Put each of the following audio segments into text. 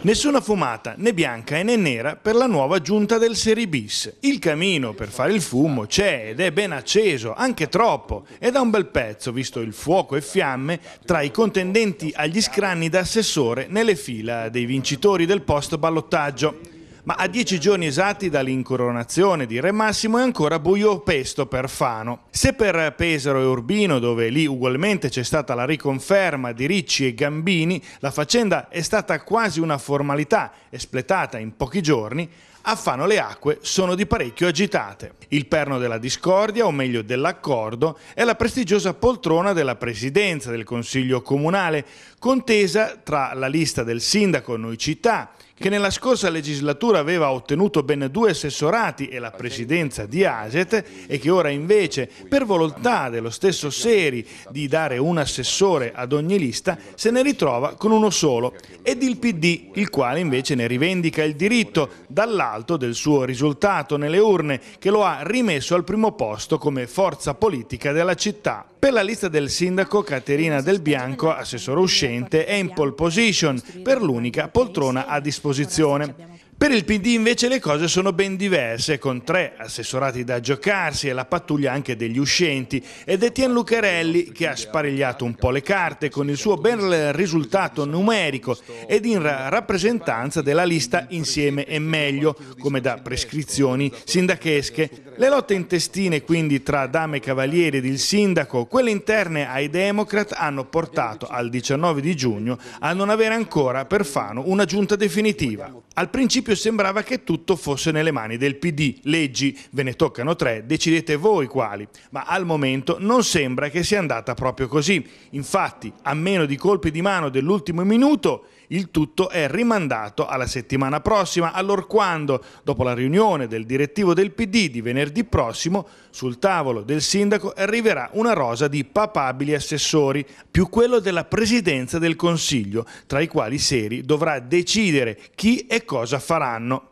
Nessuna fumata, né bianca e né nera, per la nuova giunta del Serie Seribis. Il camino per fare il fumo c'è ed è ben acceso, anche troppo, ed da un bel pezzo, visto il fuoco e fiamme, tra i contendenti agli scranni da assessore nelle fila dei vincitori del post ballottaggio. Ma a dieci giorni esatti dall'incoronazione di Re Massimo è ancora buio pesto per Fano. Se per Pesaro e Urbino, dove lì ugualmente c'è stata la riconferma di Ricci e Gambini, la faccenda è stata quasi una formalità espletata in pochi giorni, a Fano le acque sono di parecchio agitate. Il perno della discordia, o meglio dell'accordo, è la prestigiosa poltrona della presidenza del Consiglio Comunale, contesa tra la lista del sindaco Noi Città che nella scorsa legislatura aveva ottenuto ben due assessorati e la presidenza di Aset e che ora invece, per volontà dello stesso Seri di dare un assessore ad ogni lista, se ne ritrova con uno solo ed il PD, il quale invece ne rivendica il diritto dall'alto del suo risultato nelle urne che lo ha rimesso al primo posto come forza politica della città. Per la lista del sindaco, Caterina Del Bianco, assessore uscente, è in pole position per l'unica poltrona a disposizione. Per il PD invece le cose sono ben diverse, con tre assessorati da giocarsi e la pattuglia anche degli uscenti ed Etienne Lucarelli che ha sparigliato un po' le carte con il suo bel risultato numerico ed in rappresentanza della lista Insieme e Meglio, come da prescrizioni sindachesche. Le lotte intestine quindi tra Dame Cavalieri ed il sindaco, quelle interne ai Democrat, hanno portato al 19 di giugno a non avere ancora per Fano una giunta definitiva. Al principio principio sembrava che tutto fosse nelle mani del PD. Leggi, ve ne toccano tre, decidete voi quali. Ma al momento non sembra che sia andata proprio così. Infatti, a meno di colpi di mano dell'ultimo minuto, il tutto è rimandato alla settimana prossima, allorquando, dopo la riunione del direttivo del PD di venerdì prossimo, sul tavolo del sindaco arriverà una rosa di papabili assessori, più quello della presidenza del Consiglio, tra i quali Seri dovrà decidere chi e cosa farà faranno.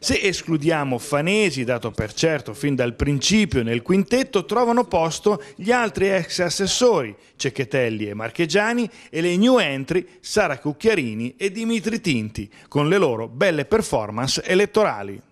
Se escludiamo Fanesi, dato per certo fin dal principio nel quintetto, trovano posto gli altri ex assessori, Cecchetelli e Marchegiani, e le new entry Sara Cucchiarini e Dimitri Tinti, con le loro belle performance elettorali.